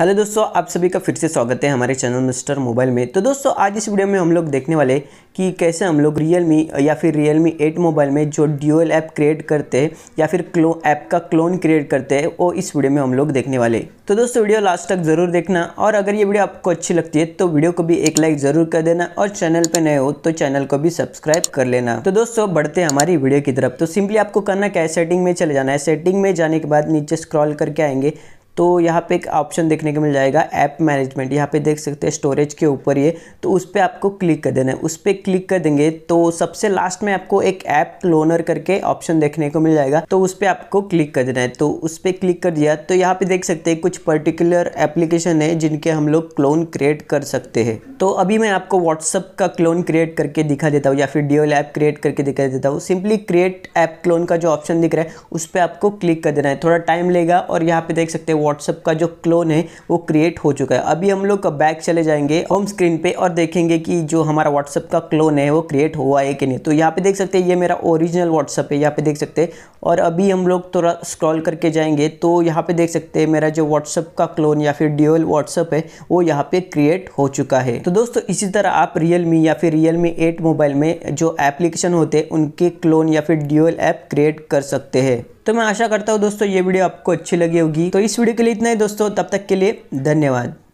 hello दोस्तों आप सभी का फिर से स्वागत है हमारे चैनल मिस्टर मोबाइल में तो दोस्तों आज इस वीडियो में हम लोग देखने वाले कि कैसे हम लोग रियल मी या फिर रियल मी एट मोबाइल में जो ड्यूएल ऐप क्रिएट करते हैं या फिर क्लो ऐप का क्लोन क्रिएट करते हैं वो इस वीडियो में हम लोग देखने वाले तो दोस्तों वीडियो लास्ट तक ज़रूर देखना और अगर ये वीडियो आपको अच्छी लगती है तो वीडियो को भी एक लाइक ज़रूर कर देना और चैनल पर नए हो तो चैनल को भी सब्सक्राइब कर लेना तो दोस्तों बढ़ते हमारी वीडियो की तरफ तो सिंपली आपको करना क्या है सेटिंग में चले जाना है सेटिंग में जाने के बाद नीचे स्क्रॉल करके आएंगे तो यहाँ पे एक ऑप्शन देखने को मिल जाएगा ऐप मैनेजमेंट यहाँ पे देख सकते हैं स्टोरेज के ऊपर ये तो उस पर आपको क्लिक कर देना है उस पर क्लिक कर देंगे तो सबसे लास्ट में आपको एक ऐप क्लोनर करके ऑप्शन देखने को मिल जाएगा तो उस पर आपको क्लिक कर देना है तो उस पर क्लिक कर दिया तो यहाँ पे देख सकते हैं कुछ पर्टिकुलर एप्लीकेशन है जिनके हम लोग क्लोन क्रिएट कर सकते हैं तो अभी मैं आपको व्हाट्सअप का क्लोन क्रिएट करके दिखा देता हूँ या फिर डीओल ऐप क्रिएट करके दिखा देता हूँ सिंपली क्रिएट ऐप क्लोन का जो ऑप्शन दिख रहा है उस पर आपको क्लिक कर देना है थोड़ा टाइम लेगा और यहाँ पे देख सकते हैं व्हाट्सअप का जो क्लोन है वो क्रिएट हो चुका है अभी हम लोग बैक चले जाएंगे होम स्क्रीन पे और देखेंगे कि जो हमारा व्हाट्सअप का क्लोन है वो क्रिएट हुआ है कि नहीं तो यहाँ पे देख सकते हैं ये मेरा ओरिजिनल व्हाट्सअप है यहाँ पे देख सकते हैं और अभी हम लोग थोड़ा स्क्रॉल करके जाएंगे तो यहाँ पे देख सकते हैं मेरा जो व्हाट्सअप का क्लोन या फिर ड्यूअल व्हाट्सअप है वो यहाँ पे क्रिएट हो चुका है तो दोस्तों इसी तरह आप रियल या फिर रियल एट मोबाइल में जो एप्लीकेशन होते हैं उनके क्लोन या फिर ड्यूअल ऐप क्रिएट कर सकते हैं तो मैं आशा करता हूँ दोस्तों ये वीडियो आपको अच्छी लगी होगी तो इस वीडियो के लिए इतना ही दोस्तों तब तक के लिए धन्यवाद